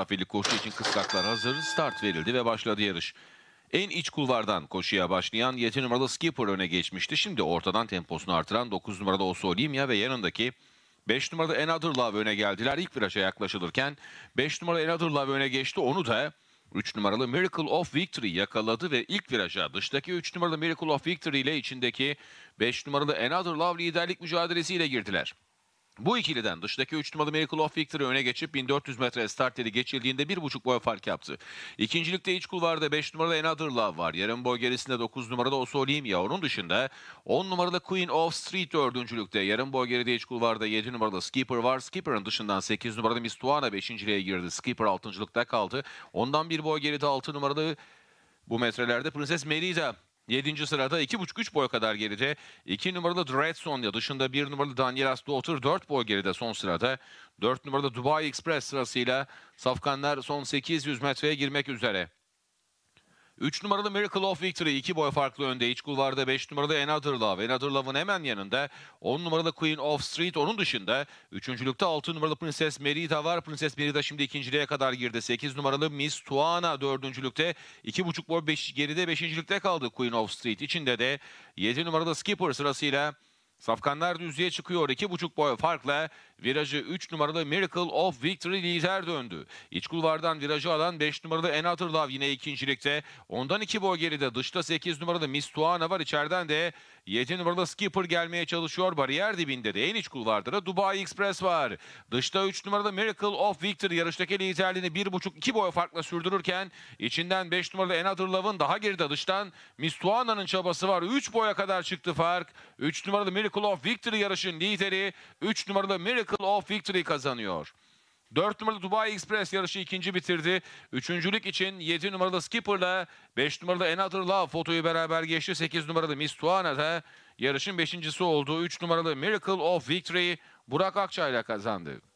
Mesafeli koşu için kıslaklar hazır, start verildi ve başladı yarış. En iç kulvardan koşuya başlayan 7 numaralı Skipper öne geçmişti. Şimdi ortadan temposunu artıran 9 numaralı Oso Osolimya ve yanındaki 5 numaralı Another Love öne geldiler. İlk viraja yaklaşılırken 5 numaralı Another Love öne geçti. Onu da 3 numaralı Miracle of Victory yakaladı ve ilk viraja dıştaki 3 numaralı Miracle of Victory ile içindeki 5 numaralı Another Love liderlik mücadelesiyle girdiler. Bu ikiliden dıştaki üç numaralı Miracle of Victory öne geçip 1400 metre start starteri geçildiğinde 1.5 boy fark yaptı. İkincilikte iç kulvarda 5 numaralı Another Love var. Yarım boy gerisinde 9 numaralı Osolimia. Onun dışında 10 numaralı Queen of Street dördüncülükte. Yarım boy geride iç kulvarda 7 numaralı Skipper var. Skipper'ın dışından 8 numaralı Mistuana 5.liğe girdi. Skipper 6.lıkta kaldı. Ondan bir boy geride 6 numaralı bu metrelerde Prenses Merida 7. sırada 2,5-3 boy kadar geride 2 numaralı Son'ya dışında 1 numaralı Danielas Daughter 4 boy geride son sırada. 4 numaralı Dubai Express sırasıyla safkanlar son 800 metreye girmek üzere. 3 numaralı Miracle of Victory iki boy farklı önde. İç kulvarda 5 numaralı Another Love. Another Love'ın hemen yanında 10 numaralı Queen of Street. Onun dışında 3.lükte 6 numaralı Princess Merida var. Princess Merida şimdi ikinciliğe kadar girdi. 8 numaralı Miss Tuana 4.lükte 2.5 boy beş geride 5.lükte kaldı Queen of Street. İçinde de 7 numaralı Skipper sırasıyla Safkanlar düzlüğe çıkıyor. 2.5 boy farkla Virajı 3 numaralı Miracle of Victory lider döndü. İç kulvardan virajı alan 5 numaralı Another Love yine ikincilikte. Ondan 2 iki boy geride dışta 8 numaralı Mistuana var. İçeriden de 7 numaralı Skipper gelmeye çalışıyor. Bariyer dibinde de en iç kulvarda da Dubai Express var. Dışta 3 numaralı Miracle of Victory yarıştaki liderliğini 1,5-2 boy farkla sürdürürken içinden 5 numaralı Another Love'ın daha geride dıştan Mistuana'nın çabası var. 3 boya kadar çıktı fark. 3 numaralı Miracle of Victory yarışın lideri. 3 numaralı Miracle Miracle of Victory kazanıyor. 4 numaralı Dubai Express yarışı ikinci bitirdi. Üçüncülük için 7 numaralı Skipper'la 5 numaralı Another Love fotoyu beraber geçti. 8 numaralı Miss Tuana da yarışın beşincisi oldu. 3 numaralı Miracle of Victory Burak Akçay ile kazandı.